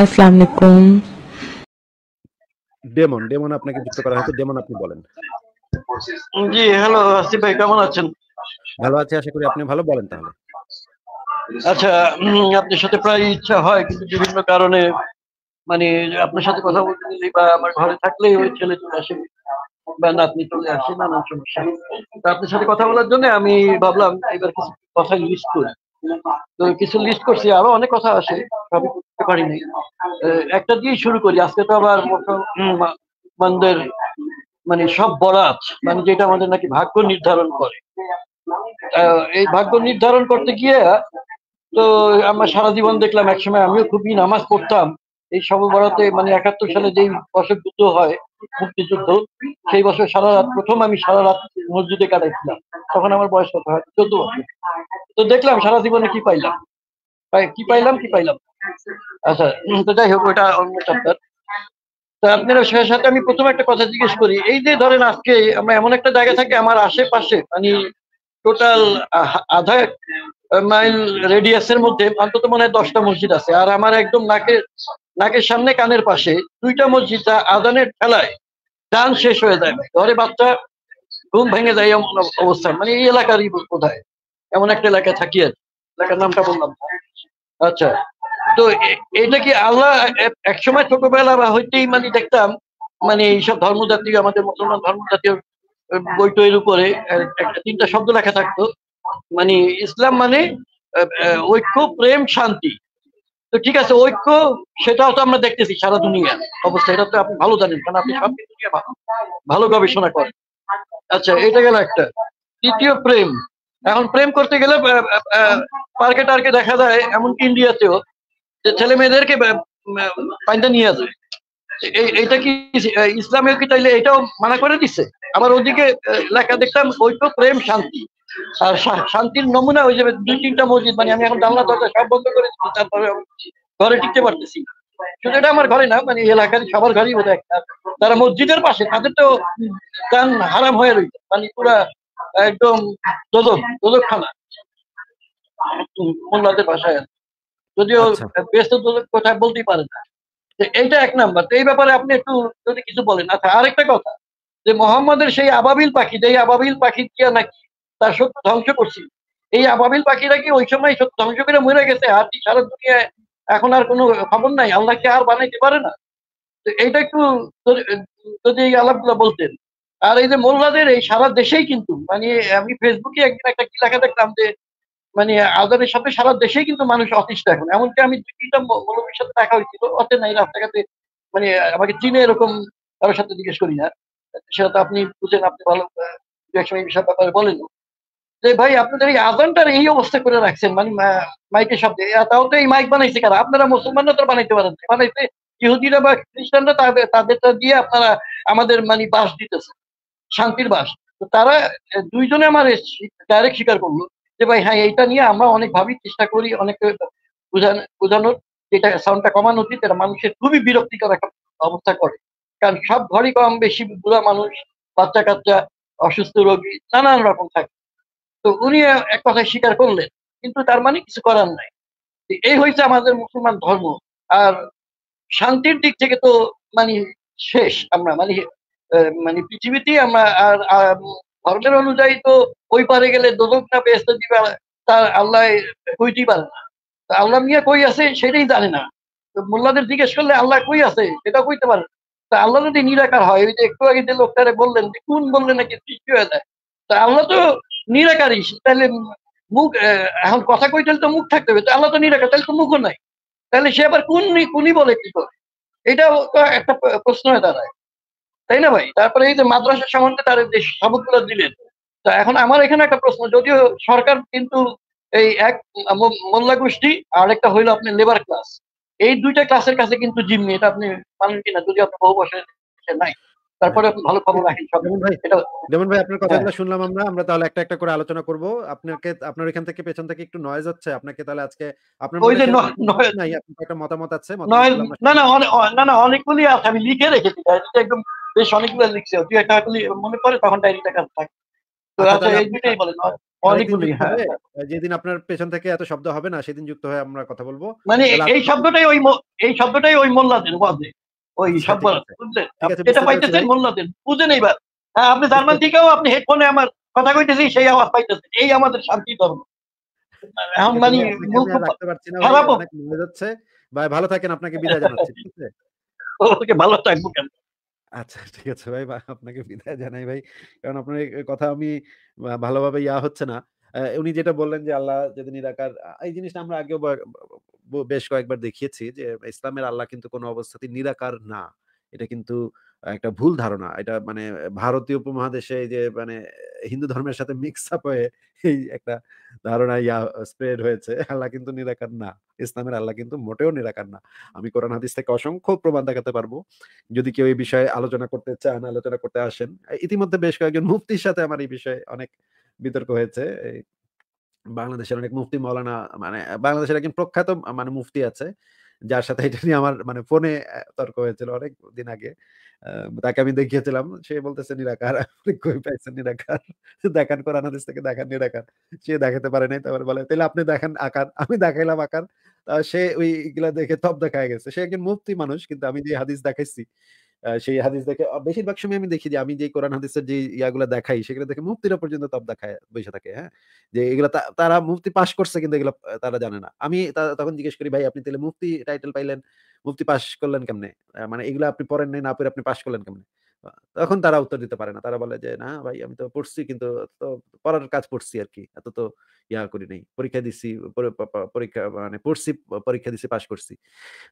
আসসালামু আলাইকুম demon demon আপনাকে যুক্ত করা হয়েছে ডেমন আপনি বলেন জি হ্যালো আসিফ ভাই কেমন আছেন ভালো আছি আশা করি আপনি ভালো বলেন তাহলে আচ্ছা আপনার সাথে প্রায় ইচ্ছা হয় কিন্তু বিভিন্ন কারণে মানে আপনার সাথে কথা বলতে গেলেই বা আমার ঘরে থাকলেই ওই ছেলে চলে আসে বা নাতনি চলে আসে নানান সমস্যা আপনার সাথে কথা বলার জন্য আমি ভাবলাম এবার কিছু কথা ইউজ করি তো কিছু লিস্ট করছি আরো অনেক কথা আছে পারিনি একটা দিয়ে শুরু করি আজকে তো আবার আমাদের মানে সব বরাজ মানে যেটা আমাদের নাকি ভাগ্য নির্ধারণ করে এই ভাগ্য নির্ধারণ করতে গিয়ে তো আমরা সারা জীবন দেখলাম একসময় আমিও খুবই নামাজ পড়তাম এই সব মানে একাত্তর সালে যেই বছর যুদ্ধ হয় মুক্তিযুদ্ধ সেই বছর সারা রাত প্রথম আমি সারা রাত মসজিদে কাটাইছিলাম তখন আমার বয়স কত হয় চোদ্দ বছর তো দেখলাম সারা জীবনে কি পাইলাম কি পাইলাম কি পাইলাম আচ্ছা তো যাই হোক ওটা অন্য চ্যাপ্টার তো আপনার সাথে আমি প্রথম একটা কথা জিজ্ঞেস করি এই যে ধরেন আজকে আমরা এমন একটা জায়গা থাকি আমার আশেপাশে মানে টোটাল আধা মাইল রেডিয়াসের মধ্যে অন্তত মনে হয় দশটা মসজিদ আছে আর আমার একদম নাকের নাকের সামনে কানের পাশে দুইটা মসজিদটা আদানের ঠেলায় ডান শেষ হয়ে যায় ঘরে বাচ্চা ঘুম ভেঙে যায় এমন অবস্থা মানে এই এলাকারই কোথায় এমন একটা এলাকা থাকি আছে এলাকার নামটা বললাম আচ্ছা তো এটা কি আল্লাহ একসময় ছোটবেলা বা হইতেই মানে দেখতাম মানে এইসব জাতীয় আমাদের মুসলমান ধর্মজাতীয় বই টইয়ের উপরে একটা তিনটা শব্দ লেখা থাকতো মানে ইসলাম মানে ঐক্য প্রেম শান্তি তো ঠিক আছে ঐক্য সেটাও তো আমরা দেখতেছি সারা দুনিয়া অবস্থা এটা তো আপনি ভালো জানেন কারণ আপনি সব ভালো গবেষণা করেন আচ্ছা এটা গেল একটা তৃতীয় প্রেম এখন প্রেম করতে গেলে পার্কে টার্কে দেখা যায় এমনকি ইন্ডিয়াতেও যে ছেলে মেয়েদেরকে পাইন্দা নিয়ে যায় এটা কি ইসলামের কি তাইলে এটাও মানা করে দিচ্ছে আবার ওদিকে লেখা দেখতাম ঐক্য প্রেম শান্তি আর শান্তির নমুনা ওই যাবে দুই তিনটা মসজিদ মানে আমি এখন জানলা দরজা সব বন্ধ করে তারপরে ঘরে টিকতে পারতেছি শুধু এটা আমার ঘরে না মানে এলাকার সবার ঘরেই বোধ তারা মসজিদের পাশে তাদের তো গান হারাম হয়ে রয়েছে মানে পুরা একদম দোদক দোদক খানা মোল্লাদের ভাষায় যদিও আচ্ছা। ব্যস্ত দোদক কোথায় বলতেই পারে না এইটা এক নাম্বার এই ব্যাপারে আপনি একটু যদি কিছু বলেন আচ্ছা আরেকটা কথা যে মোহাম্মদের সেই আবাবিল পাখি যে আবাবিল পাখি দিয়া নাকি তার সত্য ধ্বংস করছি এই আবাবিল পাখিরা কি ওই সময় সত্য ধ্বংস করে মরে গেছে আর কি সারা দুনিয়ায় এখন আর কোনো খবর নাই আল্লাহকে আর বানাইতে পারে না তো এইটা একটু যদি এই আলাপগুলো বলতেন আর এই যে মোল্লাদের এই সারা দেশেই কিন্তু মানে আমি ফেসবুকে একদিন একটা কি লেখা দেখলাম যে মানে আজানের সাথে সারা দেশেই কিন্তু মানুষ অতিষ্ঠ এখন এমনকি আমি দুই মৌলবীর সাথে দেখা হয়েছিল অতে নাই রাস্তাঘাটে মানে আমাকে চিনে এরকম কারোর সাথে জিজ্ঞেস করি না সেটা তো আপনি বুঝেন আপনি ভালো এক সময় বিষয় ব্যাপারে বলেন যে ভাই আপনাদের এই আজানটার এই অবস্থা করে রাখছেন মানে মাইকের শব্দে তাও তো এই মাইক বানাইছে কারা আপনারা মুসলমানরা তো বানাইতে পারেন বানাইতে ইহুদিরা বা খ্রিস্টানরা তাদের তাদেরটা দিয়ে আপনারা আমাদের মানে বাস দিতেছে শান্তির বাস তো তারা দুইজনে আমার ডাইরেক্ট স্বীকার করলো যে ভাই হ্যাঁ এইটা নিয়ে আমরা অনেকভাবেই চেষ্টা করি অনেক বোঝানোর যেটা সাউন্ডটা কমানো উচিত এটা মানুষের খুবই বিরক্তিকর একটা অবস্থা করে কারণ সব ঘরই কম বেশি বুড়া মানুষ বাচ্চা কাচ্চা অসুস্থ রোগী নানান রকম থাকে তো উনি এক কথায় স্বীকার করলেন কিন্তু তার মানে কিছু করার নাই এই হয়েছে আমাদের মুসলমান ধর্ম আর শান্তির দিক থেকে তো মানে শেষ আমরা মানে মানে পৃথিবীতে আমরা আর ধর্মের অনুযায়ী তো ওই পারে গেলে দোদক না বেস্ত দিবে তার আল্লাহ কইতেই পারে না আল্লাহ মিয়া কই আছে সেটাই জানে না তো মোল্লাদের জিজ্ঞেস করলে আল্লাহ কই আছে সেটা কইতে পারে তা আল্লাহ যদি নিরাকার হয় ওই যে একটু আগে যে লোকটারে বললেন কোন বললেন নাকি সৃষ্টি হয়ে যায় তা আল্লাহ তো নিরাকারী তাহলে মুখ এখন কথা কই তাহলে তো মুখ থাকতে হবে তো আল্লাহ তো নিরাকার তাহলে তো মুখও নাই তাহলে সে আবার কোন কোনই বলে কি করে এটাও তো একটা প্রশ্ন হয়ে দাঁড়ায় তাই না ভাই তারপরে এই যে মাদ্রাসা সম্বন্ধে তার যে সবকগুলো দিলেন তা এখন আমার এখানে একটা প্রশ্ন যদিও সরকার কিন্তু এই এক মোল্লা গোষ্ঠী আর একটা হইলো আপনি লেবার ক্লাস এই দুইটা ক্লাসের কাছে কিন্তু জিম্মি এটা আপনি পারেন কিনা যদি আপনি বহু বছর নাই তারপরে ভালো খবর রাখেন যেমন ভাই আপনার কথাগুলো হ্যাঁ। শুনলাম আমরা আমরা তাহলে একটা একটা করে আলোচনা করব আপনাকে আপনার এখান থেকে পেছন থেকে একটু নয়েজ হচ্ছে আপনাকে তাহলে আজকে আপনার ওই যে নাই আপনার একটা মতামত আছে না না না না অনেকগুলি আছে আমি লিখে রেখেছি একদম বেশ অনেকগুলো লিখছে তুই একটা মনে পড়ে তখন ডায়েরিটা কাজ থাকে আচ্ছা, আচ্ছা, হ্যাঁ। যেদিন আপনার পেছন থেকে এত শব্দ হবে না সেদিন যুক্ত হয়ে আমরা কথা বলবো মানে এই শব্দটাই ওই এই শব্দটাই ওই মোল্লাদের ওয়াজে ওই আচ্ছা, এটা পাইতেছেন বুঝেন এইবার হ্যাঁ, আপনি জার্মান থেকেও আপনি হেডফোনে আমার কথা কইতেছি সেই আওয়াজ পাইতেছেন এই আমাদের শান্তি ধর্ম এখন মানে খারাপ ভাই ভালো থাকেন আপনাকে বিদায় জানাচ্ছি ওকে ভালো থাকবো কেন আচ্ছা ঠিক আছে ভাই আপনাকে বিদায় জানাই ভাই কারণ আপনার কথা আমি ভালোভাবে ইয়া হচ্ছে না উনি যেটা বললেন যে আল্লাহ যদি নিরাকার এই জিনিসটা আমরা আগেও বেশ কয়েকবার দেখিয়েছি যে ইসলামের আল্লাহ কিন্তু কোনো অবস্থাতে নিরাকার না এটা কিন্তু একটা ভুল ধারণা এটা মানে ভারতীয় উপমহাদেশে যে মানে হিন্দু ধর্মের সাথে মিক্স আপ হয়ে এই একটা ধারণা ইয়া স্প্রেড হয়েছে আল্লাহ কিন্তু নিরাকার না ইসলামের আল্লাহ কিন্তু মোটেও নিরাকার না আমি কোরআন হাদিস থেকে অসংখ্য প্রমাণ দেখাতে পারবো যদি কেউ এই বিষয়ে আলোচনা করতে চান আলোচনা করতে আসেন ইতিমধ্যে বেশ কয়েকজন মুফতির সাথে আমার এই বিষয়ে অনেক বিতর্ক হয়েছে বাংলাদেশের অনেক মুফতি মৌলানা মানে বাংলাদেশের একজন প্রখ্যাত মানে মুফতি আছে যার সাথে এটা নিয়ে আমার মানে ফোনে তর্ক হয়েছিল অনেক দিন আগে তাকে আমি দেখিয়েছিলাম সে বলতেছে নিরাকার কই পাইছেন নিরাকার দেখান কোরআন হাদিস থেকে দেখান নিরাকার সে দেখাতে পারে নাই তারপরে বলে তাহলে আপনি দেখেন আকার আমি দেখাইলাম আকার সে ওইগুলা দেখে তপ দেখা গেছে সে একজন মুফতি মানুষ কিন্তু আমি যে হাদিস দেখাইছি সেই হাদিস দেখে বেশিরভাগ সময় আমি দেখি যে আমি যে কোরআন হাদিসের যে ইয়াগুলো দেখাই সেগুলো দেখে মুফতিরা পর্যন্ত তপ দেখায় বসে থাকে হ্যাঁ যে এগুলো তারা মুফতি পাশ করছে কিন্তু এগুলো তারা জানে না আমি তখন জিজ্ঞেস করি ভাই আপনি তাহলে মুফতি টাইটেল পাইলেন মুফতি পাশ করলেন কেমনে মানে এগুলো আপনি পড়েন নাই না আপনি পাশ করলেন কেমনে তখন তারা উত্তর দিতে পারে না তারা বলে যে না ভাই আমি তো পড়ছি কিন্তু পড়ার কাজ পড়ছি আর কি এত তো ইয়া করি নাই পরীক্ষা দিছি পরীক্ষা মানে পড়ছি পরীক্ষা দিছি পাশ করছি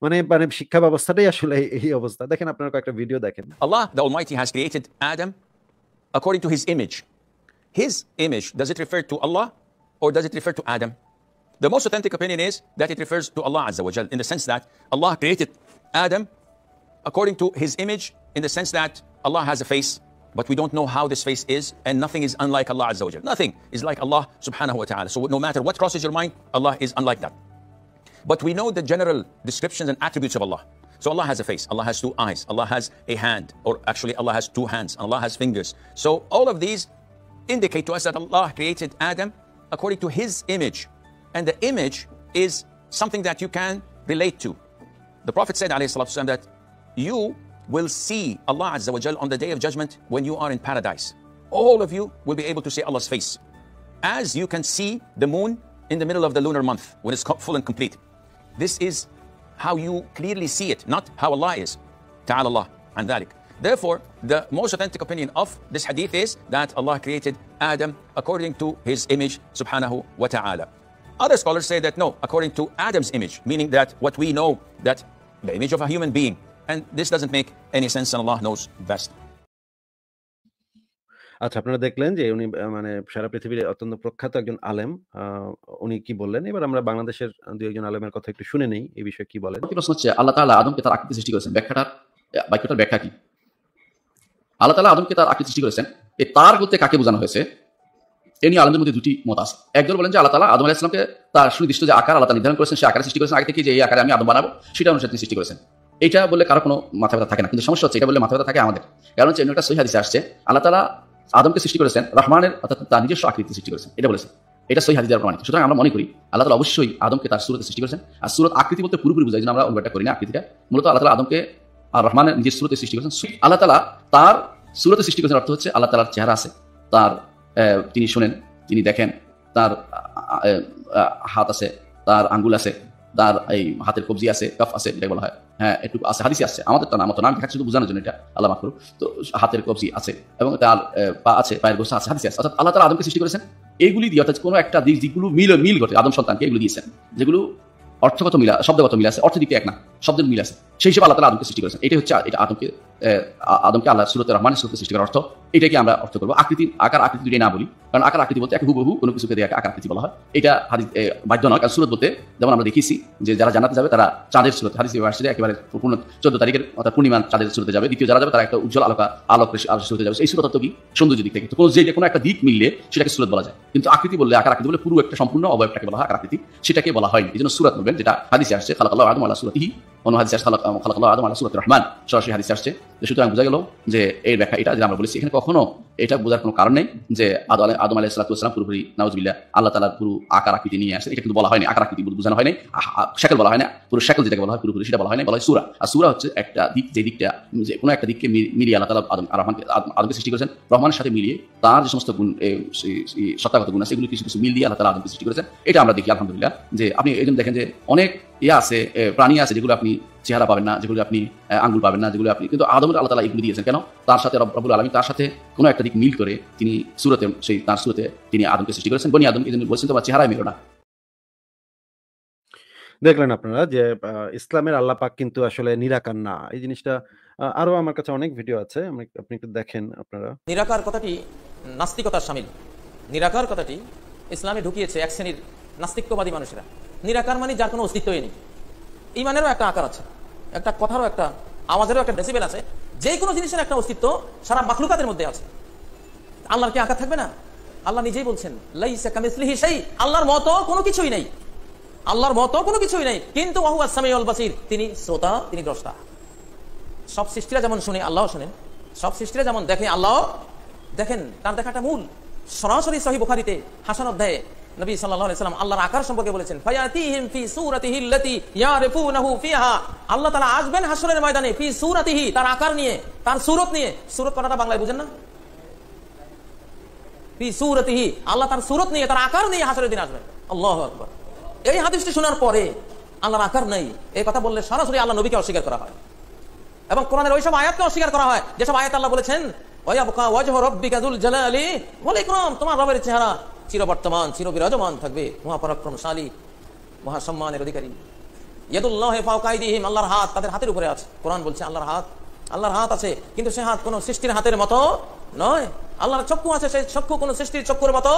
মানে মানে শিক্ষা ব্যবস্থাটাই আসলে এই অবস্থা দেখেন আপনারা কয়েকটা ভিডিও দেখেন Allah the almighty has created Adam according to his image his image does it refer to Allah or does it refer to Adam the most authentic opinion is that it refers to Allah Azza wa Jal in the sense that Allah created Adam according to his image in the sense that Allah has a face, but we don't know how this face is, and nothing is unlike Allah Azza wa Nothing is like Allah subhanahu wa ta'ala. So no matter what crosses your mind, Allah is unlike that. But we know the general descriptions and attributes of Allah. So Allah has a face, Allah has two eyes, Allah has a hand, or actually Allah has two hands, Allah has fingers. So all of these indicate to us that Allah created Adam according to his image. And the image is something that you can relate to. The Prophet said والسلام, that you will see Allah Azza wa Jal on the day of judgment when you are in paradise. All of you will be able to see Allah's face. As you can see the moon in the middle of the lunar month when it's full and complete. This is how you clearly see it, not how Allah is. Ta'ala Allah and dhalik. Therefore, the most authentic opinion of this hadith is that Allah created Adam according to his image, subhanahu wa ta'ala. Other scholars say that no, according to Adam's image, meaning that what we know, that the image of a human being, And this doesn't make any sense and Allah knows best. আচ্ছা আপনারা দেখলেন যে উনি মানে সারা পৃথিবীর অত্যন্ত প্রখ্যাত একজন আলেম উনি কি বললেন এবার আমরা বাংলাদেশের দুই একজন আলেমের কথা একটু শুনে নেই এই বিষয়ে কি বলেন প্রশ্ন হচ্ছে আল্লাহ তালা আদমকে তার আকৃতি সৃষ্টি করেছেন ব্যাখ্যাটার বাক্যটার ব্যাখ্যা কি আল্লাহ তালা আদমকে তার আকৃতি সৃষ্টি করেছেন এই তার বলতে কাকে বোঝানো হয়েছে এ নিয়ে আলমদের মধ্যে দুটি মত আছে একজন বলেন যে আল্লাহ তালা আদম আলাহিসামকে তার সুনির্দিষ্ট যে আকার আল্লাহ নির্ধারণ করেছেন সে আকার সৃষ্টি করেছেন আগে থেকে যে এই আকারে আমি আদম বানাবো সেটা অনুসারে সৃষ্টি করেছেন এটা বলে কারো কোনো মাথা ব্যথা থাকে না কিন্তু সমস্যা হচ্ছে এটা বলে মাথা ব্যথা থাকে আমাদের কারণ হচ্ছে একটা হাদিসে আসছে আল্লাহ তালা আদমকে সৃষ্টি করেছেন রহমানের অর্থাৎ তার নিজস্ব আকৃতি সৃষ্টি করেছেন এটা বলেছেন এটা সহি হাদিদার প্রমাণিত সুতরাং আমরা মনে করি আল্লাহ তালা অবশ্যই আদমকে তার সুরতে সৃষ্টি করেছেন আর সুরত আকৃতি বলতে পুরোপুরি বুঝাই আমরা অনুবাদটা করি না আকৃতিটা মূলত আল্লাহ তালা আদমকে আর রহমানের নিজের সুরতে সৃষ্টি করেছেন আল্লাহ তালা তার সুরতে সৃষ্টি করেছেন অর্থ হচ্ছে আল্লাহ তালার চেহারা আছে তার তিনি শোনেন তিনি দেখেন তার হাত আছে তার আঙ্গুল আছে তার এই হাতের কবজি আছে কাফ আছে এটাই বলা হয় হ্যাঁ একটু আছে হাদিসে আছে আমাদের তো নাম তো নাম শুধু বোঝানোর জন্য এটা আল্লাহ মাফ করুক তো হাতের কবজি আছে এবং তার পা আছে পায়ের গোসা আছে হাদিসে আছে অর্থাৎ আল্লাহ তারা আদমকে সৃষ্টি করেছেন এইগুলি দিয়ে অর্থাৎ কোনো একটা দিক যেগুলো মিল মিল ঘটে আদম সন্তানকে এগুলো দিয়েছেন যেগুলো অর্থগত মিলা শব্দগত মিল আছে অর্থ দিকে এক না শব্দের মিল আছে সেই হিসেবে আল্লাহ তারা আদমকে সৃষ্টি করেছেন এটা হচ্ছে এটা আদমকে আদমকে আল্লাহ সুরত রহমানের সুরতে সৃষ্টি করার অর্থ এটাকে আমরা অর্থ করবো আকৃতি আকার আকৃতি দুটি না বলি কারণ আকার আকৃতি বলতে একটা হুবহু কোনো কিছুকে দিয়ে আকার আকৃতি বলা হয় এটা হাদিস বাধ্য নয় কারণ সুরত বলতে যেমন আমরা দেখেছি যে যারা জানাতে যাবে তারা চাঁদের সুরত হাদিস ইউনিভার্সিটি একেবারে পূর্ণ চোদ্দ তারিখের অর্থাৎ পূর্ণিমা চাঁদের সুরতে যাবে দ্বিতীয় যারা যাবে তারা একটা উজ্জ্বল আলোকা আলোক সুরতে যাবে এই সুরত কি সৌন্দর্য দিক থেকে কোনো যে কোনো একটা দিক মিললে সেটাকে সুরত বলা যায় কিন্তু আকৃতি বললে আকার আকৃতি বলে পুরো একটা সম্পূর্ণ অবয়বটাকে বলা হয় আকার আকৃতি সেটাকে বলা হয়নি এই জন্য সুরত নেবেন যেটা হাদিসে আসছে খালাকাল্লাহ আদম আল্লাহ সুরতিহি অন্য হাদিস আসছে আদম রহমান সরাসরি হাদিস আসছে যে সুতরাং বোঝা গেল যে এর ব্যাখ্যা এটা যে আমরা বলেছি এখানে কখনো এটা বোঝার কোনো কারণ নেই যে আদম আলাই আদম আলাই সালাতাম পুরোপুরি নাউজবিল্লা আল্লাহ তালার পুরো আকার আকৃতি নিয়ে আসে এটা কিন্তু বলা হয়নি আকার আকৃতি বোঝানো হয়নি শ্যাকল বলা হয় না পুরো শ্যাকল যেটাকে বলা হয় পুরোপুরি সেটা বলা হয়নি বলা হয় সুরা আর সুরা হচ্ছে একটা দিক যে দিকটা যে কোনো একটা দিককে মিলিয়ে আল্লাহ তালা আদম রহমানকে আদমকে সৃষ্টি করেছেন রহমানের সাথে মিলিয়ে তার যে সমস্ত গুণ সত্তাগত গুণ আছে এগুলো কিছু কিছু মিল দিয়ে আল্লাহ তালা আদমকে সৃষ্টি করেছেন এটা আমরা দেখি আলহামদুলিল্লাহ যে আপনি এই দেখেন যে অনেক ইয়ে আছে প্রাণী আছে যেগুলো আপনি চেহারা পাবেন না যেগুলো আপনি আঙ্গুল পাবেন না যেগুলো আপনি কিন্তু আদমের আল্লাহ তালা এগুলো দিয়েছেন কেন তার সাথে রব্বুল আলমী তার সাথে কোনো একটা দিক মিল করে তিনি সুরতে সেই তার সুরতে তিনি আদমকে সৃষ্টি করেছেন বনি আদম এই বলছেন তোমার চেহারায় মিলো না দেখলেন আপনারা যে ইসলামের আল্লাহ পাক কিন্তু আসলে নিরাকার না এই জিনিসটা আরো আমার কাছে অনেক ভিডিও আছে আপনি একটু দেখেন আপনারা নিরাকার কথাটি নাস্তিকতার সামিল নিরাকার কথাটি ইসলামে ঢুকিয়েছে এক শ্রেণীর নাস্তিকবাদী মানুষেরা নিরাকার মানে যার কোনো অস্তিত্বই নেই ইমানেরও একটা আকার আছে একটা কথারও একটা আওয়াজেরও একটা ডেসিবেল আছে যে কোনো জিনিসের একটা অস্তিত্ব সারা মাখলুকাতের মধ্যে আছে আল্লাহর কি আকার থাকবে না আল্লাহ নিজেই বলছেন সেই আল্লাহর মতো কোনো কিছুই নেই আল্লাহর মতো কোনো কিছুই নেই কিন্তু তিনি শ্রোতা তিনি দ্রষ্টা সব সৃষ্টিরা যেমন শুনে আল্লাহ শোনেন সব সৃষ্টিরা যেমন দেখে আল্লাহ দেখেন তার দেখাটা মূল সরাসরি সহি বোখারিতে হাসান অধ্যায়ে নবী সাল্লাল্লাহু আলাইহি সাল্লাম আল্লাহর আকার সম্পর্কে বলেছেন ফায়াতিহিম ফি সূরাতিহি ফিহা আল্লাহ তাআলা আসবেন হাশরের ময়দানে ফি সূরাতিহি তার আকার নিয়ে তার সূরত নিয়ে সূরত কথাটা বাংলায় বুঝেন না ফি সূরাতিহি আল্লাহ তার সূরত নিয়ে তার আকার নিয়ে হাশরের দিন আসবেন আল্লাহু আকবার এই হাদিসটি শোনার পরে আল্লাহর আকার নেই এই কথা বললে সরাসরি আল্লাহ নবীকে অস্বীকার করা হয় এবং কোরআনের ওইসব আয়াতকে অস্বীকার করা হয় যেসব আয়াত আল্লাহ বলেছেন ওয়াজহু যুল জালালি ওয়াল ইকরাম তোমার রবের চেহারা চিরবর্তমান চিরবিরাজমান থাকবে মহাপরাক্রমশালী মহাসম্মানের অধিকারী ইয়াদুল্লাহে আল্লাহর হাত তাদের হাতের উপরে আছে কোরআন বলছে আল্লাহর হাত আল্লাহর হাত আছে কিন্তু সে হাত কোন সৃষ্টির হাতের মতো নয় আল্লাহর চক্ষু আছে সেই চক্ষু কোন সৃষ্টির চক্ষুর মতো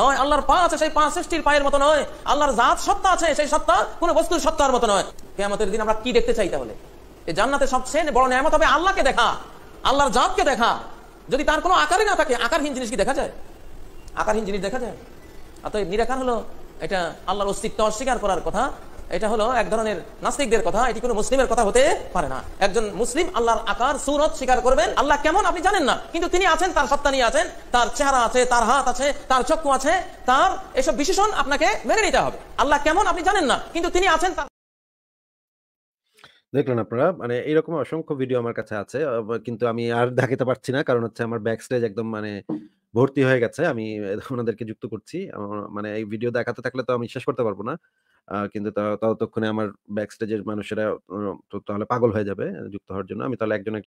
নয় আল্লাহর পা আছে সেই পা সৃষ্টির পায়ের মতো নয় আল্লাহর জাত সত্তা আছে সেই সত্তা কোন বস্তুর সত্তার মতো নয় কেমতের দিন আমরা কি দেখতে চাই তাহলে এই জান্নাতে সবচেয়ে বড় নিয়ামত হবে আল্লাহকে দেখা আল্লাহর জাতকে দেখা যদি তার কোনো আকারে না থাকে আকারহীন জিনিস কি দেখা যায় আকারহীন জিনিস দেখা যায় অতএব নিরাকার হলো এটা আল্লাহর অস্তিত্ব অস্বীকার করার কথা এটা হলো এক ধরনের নাস্তিকদের কথা এটি কোনো মুসলিমের কথা হতে পারে না একজন মুসলিম আল্লাহর আকার সুরত স্বীকার করবেন আল্লাহ কেমন আপনি জানেন না কিন্তু তিনি আছেন তার সত্তা নিয়ে আছেন তার চেহারা আছে তার হাত আছে তার চক্ষু আছে তার এসব বিশেষণ আপনাকে মেনে নিতে হবে আল্লাহ কেমন আপনি জানেন না কিন্তু তিনি আছেন তার দেখলেন আপনারা মানে এইরকম অসংখ্য ভিডিও আমার কাছে আছে কিন্তু আমি আর দেখাতে পারছি না কারণ হচ্ছে আমার ব্যাক স্টেজ একদম মানে ভর্তি হয়ে গেছে আমি ওনাদেরকে যুক্ত করছি মানে এই ভিডিও দেখাতে থাকলে তো আমি শেষ করতে পারবো না আহ, কিন্তু ততক্ষণে আমার ব্যাক স্টেজের মানুষেরা তো তাহলে পাগল হয়ে যাবে যুক্ত হওয়ার জন্য আমি তাহলে একজন